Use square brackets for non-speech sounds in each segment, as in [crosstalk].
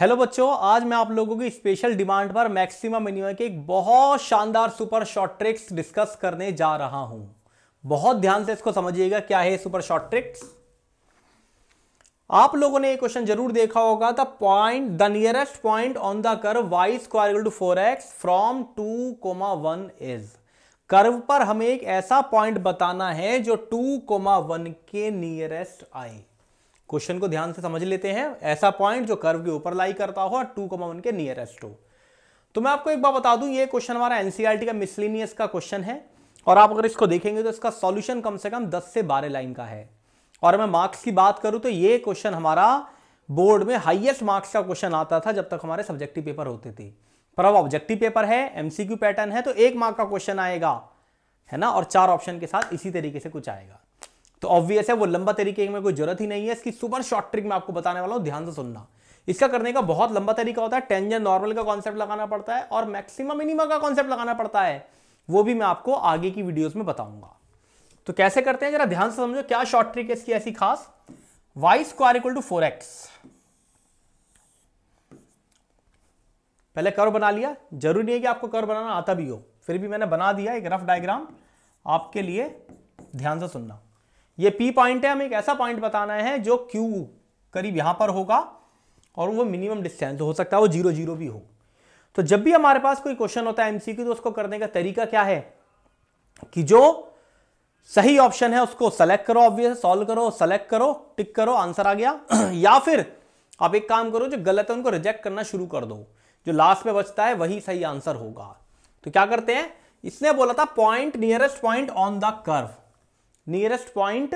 hello बच्चों आज मैं आप लोगों की स्पेशल डिमांड पर मैक्सिमम मिनिमम के एक बहुत शानदार सुपर शॉर्ट ट्रिक्स डिस्कस करने जा रहा हूं बहुत ध्यान से इसको समझिएगा क्या है सुपर शॉर्ट ट्रिक्स आप लोगों ने ये क्वेश्चन जरूर देखा होगा the point the nearest point on the curve y square to four x from two comma one is curve पर हमें एक ऐसा पॉइंट बताना है जो टू कोमा वन के नियरेस्ट आए क्वेश्चन को ध्यान से समझ लेते हैं ऐसा पॉइंट जो कर्व के ऊपर लाई करता हो और टू कमा वन के नियरेस्ट हो तो मैं आपको एक बार बता दूं ये क्वेश्चन हमारा एनसीईआरटी e का मिसलिनियस का क्वेश्चन है और आप अगर इसको देखेंगे तो इसका सॉल्यूशन कम से कम 10 से 12 लाइन का है और मैं मार्क्स की बात करूं तो ये क्वेश्चन हमारा बोर्ड में हाईएस्ट मार्क्स का क्वेश्चन आता था जब तक हमारे सब्जेक्टिव पेपर होते थे पर अब ऑब्जेक्टिव पेपर है एमसीक्यू पैटर्न है तो एक मार्क का क्वेश्चन आएगा है ना और चार ऑप्शन के साथ इसी तरीके से कुछ आएगा तो ऑब्वियस है वो लंबा तरीके में कोई जरूरत ही नहीं है इसकी सुपर शॉर्ट ट्रिक मैं आपको बताने वाला हूं ध्यान से सुनना इसका करने का बहुत लंबा तरीका होता है टेंजन नॉर्मल का कॉन्सेप्ट लगाना पड़ता है और मैक्सिमम मिनिमा का कॉन्सेप्ट लगाना पड़ता है वो भी मैं आपको आगे की वीडियोस में बताऊंगा तो कैसे करते हैं जरा ध्यान से समझो क्या शॉर्ट ट्रिक है इसकी ऐसी खास y square equal to four x पहले कर्व बना लिया जरूरी नहीं है कि आपको कर्व बनाना आता भी हो फिर भी मैंने बना दिया एक रफ डायग्राम आपके लिए ध्यान से सुनना ये पी पॉइंट है हमें एक ऐसा पॉइंट बताना है जो क्यू करीब यहां पर होगा और वो मिनिमम डिस्टेंस हो सकता है वो जीरो जीरो भी हो तो जब भी हमारे पास कोई क्वेश्चन होता है एमसीक्यू तो उसको करने का तरीका क्या है कि जो सही ऑप्शन है उसको सेलेक्ट करो ऑब्वियस सॉल्व करो सेलेक्ट करो टिक करो आंसर आ गया [clears throat] या फिर आप एक काम करो जो गलत है उनको रिजेक्ट करना शुरू कर दो जो लास्ट में बचता है वही सही आंसर होगा तो क्या करते हैं इसने बोला था point nearest point on the curve nearest point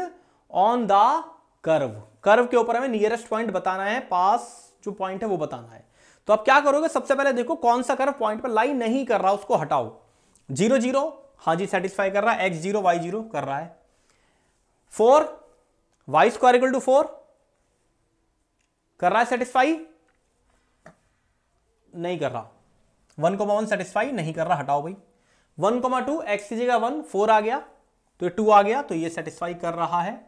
on the curve curve के ऊपर हमें नियरेस्ट पॉइंट बताना है पास जो पॉइंट है वो बताना है तो आप क्या करोगे सबसे पहले देखो कौन सा कर्व पॉइंट पर लाइन नहीं कर रहा उसको हटाओ जीरो जीरो हाँ जी सेटिस्फाई कर रहा है एक्स जीरो वाई जीरो कर रहा है four y square equal to four कर रहा है सेटिस्फाई नहीं कर रहा वन कोमा वन सेटिस्फाई नहीं कर रहा हटाओ भाई वन कोमा टू एक्स की जगह वन फोर आ गया तो ये टू आ गया तो ये सेटिस्फाई कर रहा है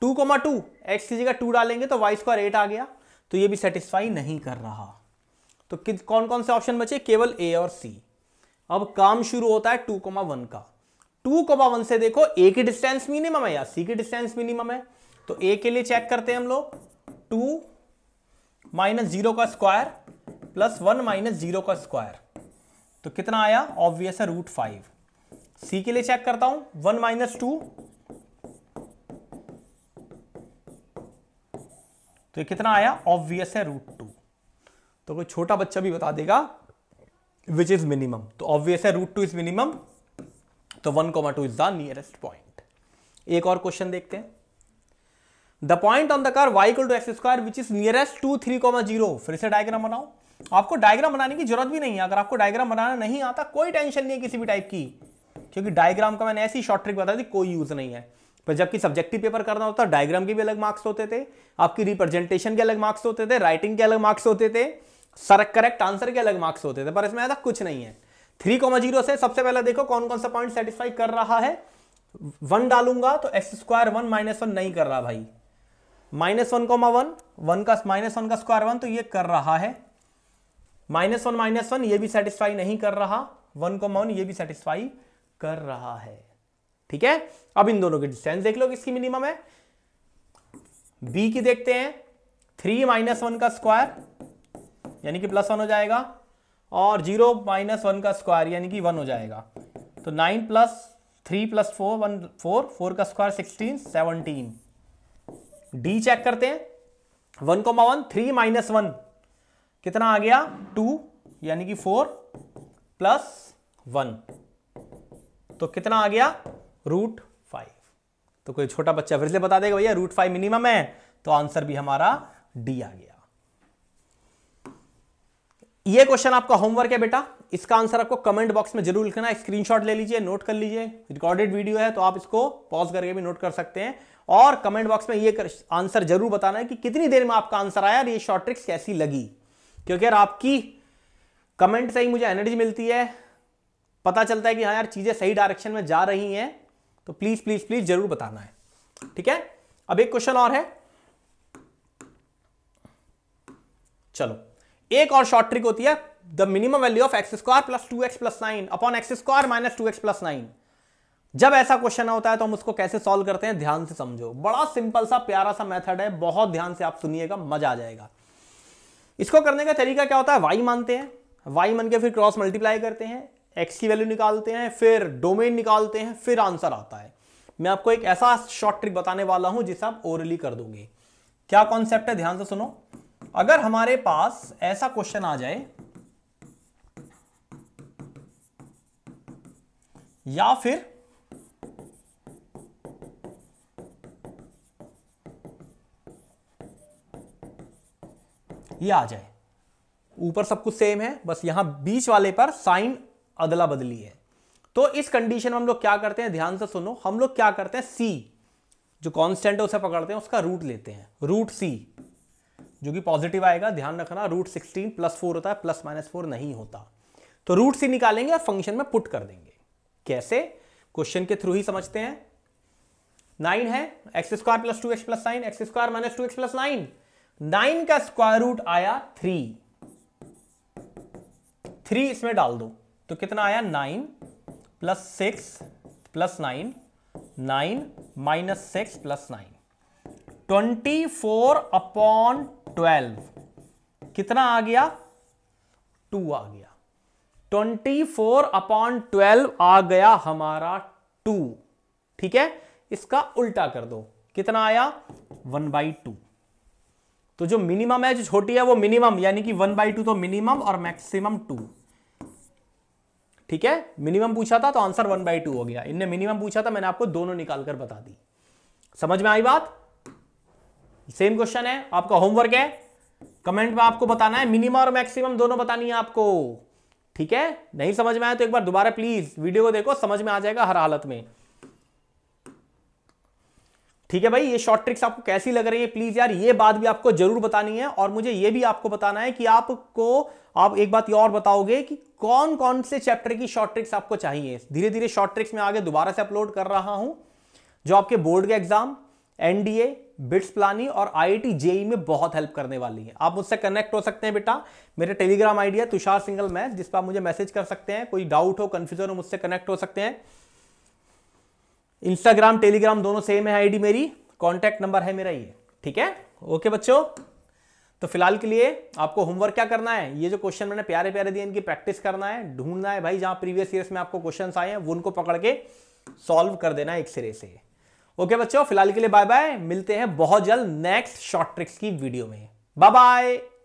टू कोमा टू एक्स की जगह टू डालेंगे तो वाई स्क्वायर एट आ गया तो ये भी सेटिस्फाई नहीं कर रहा तो कौन कौन से ऑप्शन बचे केवल ए और सी अब काम शुरू होता है टू कोमा वन का टू कोमा वन से देखो ए की डिस्टेंस मिनिमम है या सी की डिस्टेंस मिनिमम है तो ए के लिए चेक करते हैं हम लोग टू माइनस जीरो का square plus one minus zero का स्क्वायर तो कितना आया ऑब्वियस है रूट फाइव सी के लिए चेक करता हूं वन माइनस टू तो ये कितना आया ऑब्वियस है रूट टू तो कोई छोटा बच्चा भी बता देगा विच इज मिनिमम तो ऑब्वियस है रूट टू इज मिनिमम तो one comma two is the nearest point एक और क्वेश्चन देखते हैं the point on the curve y equal to x square which is nearest to three comma zero फिर से diagram बनाओ आपको डायग्राम बनाने की जरूरत भी नहीं है अगर आपको डायग्राम बनाना नहीं आता कोई टेंशन नहीं है किसी भी टाइप की क्योंकि डायग्राम का मैंने ऐसी शॉर्ट ट्रिक बताई थी कोई यूज़ नहीं है पर जबकि सब्जेक्टिव पेपर करना होता है डायग्राम के भी अलग मार्क्स होते थे आपकी रिप्रेजेंटेशन के अलग मार्क्स होते थे राइटिंग के अलग मार्क्स होते थे सर करेक्ट आंसर के अलग मार्क्स होते थे पर इसमें ऐसा कुछ नहीं है थ्री कॉमा जीरो से सबसे पहले देखो कौन कौन सा पॉइंट सेटिस्फाई कर रहा है वन डालूंगा तो x square one minus one नहीं कर रहा भाई minus one comma one one का माइनस वन का स्क्वायर वन तो ये कर रहा है माइनस वन माइनस वन ये भी सेटिस्फाई नहीं कर रहा वन कॉमा वन ये भी सेटिस्फाई कर रहा है ठीक है अब इन दोनों की डिस्टेंस देख लो किसकी मिनिमम है बी की देखते हैं थ्री माइनस वन का स्क्वायर यानी कि प्लस वन हो जाएगा और जीरो माइनस वन का स्क्वायर यानी कि वन हो जाएगा तो nine plus three plus four one four four का square sixteen seventeen D check करते हैं one comma one three minus one कितना आ गया टू यानी कि फोर प्लस वन तो कितना आ गया रूट फाइव तो कोई छोटा बच्चा फिर से बता देगा भैया रूट फाइव मिनिमम है तो आंसर भी हमारा डी आ गया ये क्वेश्चन आपका होमवर्क है बेटा इसका आंसर आपको कमेंट बॉक्स में जरूर लिखना है स्क्रीनशॉट ले लीजिए नोट कर लीजिए रिकॉर्डेड वीडियो है तो आप इसको पॉज करके भी नोट कर सकते हैं और कमेंट बॉक्स में ये आंसर जरूर बताना है कि कितनी देर में आपका आंसर आया और ये शॉर्ट ट्रिक्स कैसी लगी क्योंकि यार आपकी कमेंट से ही मुझे एनर्जी मिलती है पता चलता है कि हाँ यार चीज़ें सही डायरेक्शन में जा रही हैं तो प्लीज़ प्लीज़ प्लीज़ जरूर बताना है ठीक है अब एक क्वेश्चन और है चलो एक और शॉर्ट ट्रिक होती है the minimum value of x square plus two x plus nine upon x square minus two x plus nine जब ऐसा क्वेश्चन होता है तो हम उसको कैसे सॉल्व करते हैं ध्यान से समझो बड़ा सिंपल सा प्यारा सा मेथड है बहुत ध्यान से आप सुनिएगा मजा आ जाएगा इसको करने का तरीका क्या होता है वाई मानते हैं वाई मान के फिर क्रॉस मल्टीप्लाई करते हैं एक्स की वैल्यू निकालते हैं फिर डोमेन निकालते हैं फिर आंसर आता है मैं आपको एक ऐसा शॉर्ट ट्रिक बताने वाला हूं जिसे आप ओरली कर दोगे क्या कॉन्सेप्ट है ध्यान से सुनो अगर हमारे पास ऐसा क्वेश्चन आ जाए या फिर ये आ जाए ऊपर सब कुछ सेम है बस यहां बीच वाले पर साइन अदला बदली है तो इस कंडीशन में हम लोग क्या करते हैं ध्यान से सुनो हम लोग क्या करते हैं सी जो कांस्टेंट है उसे पकड़ते हैं उसका रूट लेते हैं रूट सी जो कि पॉजिटिव आएगा ध्यान रखना रूट सिक्सटीन प्लस फोर होता है प्लस माइनस फोर नहीं होता तो रूट सी निकालेंगे और फंक्शन में पुट कर देंगे कैसे क्वेश्चन के थ्रू ही समझते हैं नाइन है x square plus two x plus nine x square minus two x plus nine nine का स्क्वायर रूट आया थ्री थ्री इसमें डाल दो तो कितना आया nine plus six plus nine nine minus six plus nine twenty four upon twelve कितना आ गया टू आ गया ट्वेंटी फोर अपॉन ट्वेल्व आ गया हमारा टू ठीक है इसका उल्टा कर दो कितना आया वन बाई टू तो जो मिनिमम है जो छोटी है वो मिनिमम यानी कि वन बाई टू तो मिनिमम और मैक्सिमम टू ठीक है मिनिमम पूछा था तो आंसर वन बाई टू हो गया इनने मिनिमम पूछा था मैंने आपको दोनों निकाल कर बता दी समझ में आई बात सेम क्वेश्चन है आपका होमवर्क है कमेंट में आपको बताना है मिनिमम और मैक्सिमम दोनों बतानी है आपको ठीक है नहीं समझ में आया तो एक बार दोबारा प्लीज वीडियो को देखो समझ में आ जाएगा हर हालत में ठीक है भाई ये शॉर्ट ट्रिक्स आपको कैसी लग रही है प्लीज यार ये बात भी आपको जरूर बतानी है और मुझे ये भी आपको बताना है कि आपको आप एक बात ये और बताओगे कि कौन कौन से चैप्टर की शॉर्ट ट्रिक्स आपको चाहिए धीरे धीरे शॉर्ट ट्रिक्स में आगे दोबारा से अपलोड कर रहा हूं जो आपके बोर्ड के एग्जाम एनडीए बिट्स प्लानी और आईआईटी जेई e e में बहुत हेल्प करने वाली है आप मुझसे कनेक्ट हो सकते हैं बेटा मेरे टेलीग्राम है तुषार सिंगल मैथ जिस पर आप मुझे मैसेज कर सकते हैं कोई डाउट हो कंफ्यूजन हो मुझसे कनेक्ट हो सकते हैं इंस्टाग्राम टेलीग्राम दोनों सेम है आईडी मेरी कॉन्टैक्ट नंबर है मेरा ये ठीक है ओके बच्चों तो फिलहाल के लिए आपको होमवर्क क्या करना है ये जो क्वेश्चन मैंने प्यारे प्यारे दिए इनकी प्रैक्टिस करना है ढूंढना है भाई जहां प्रीवियस ईयर में आपको क्वेश्चन आए हैं वो उनको पकड़ के सॉल्व कर देना है एक सिरे से ओके बच्चों फिलहाल के लिए बाय बाय मिलते हैं बहुत जल्द नेक्स्ट शॉर्ट ट्रिक्स की वीडियो में बाय बाय